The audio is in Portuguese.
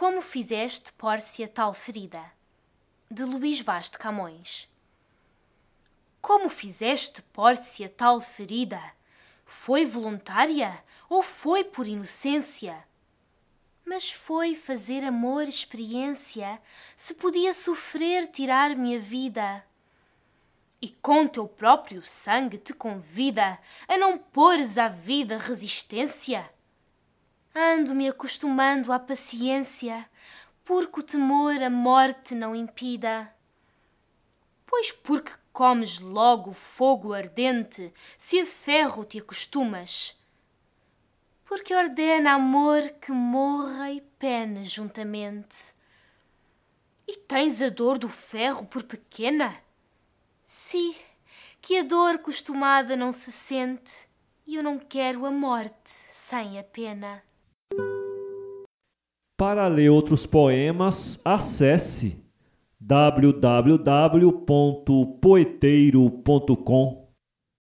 Como fizeste, Pórcia, tal ferida? De Luís Vaz de Camões. Como fizeste, Pórcia, tal ferida? Foi voluntária ou foi por inocência? Mas foi fazer amor experiência, se podia sofrer tirar-me a vida. E com teu próprio sangue te convida a não pôres à vida resistência? Ando-me acostumando à paciência, porque o temor a morte não impida. Pois porque comes logo fogo ardente, se a ferro te acostumas? Porque ordena amor que morra e pene juntamente. E tens a dor do ferro por pequena? Sim, que a dor costumada não se sente, e eu não quero a morte sem a pena. Para ler outros poemas, acesse www.poeteiro.com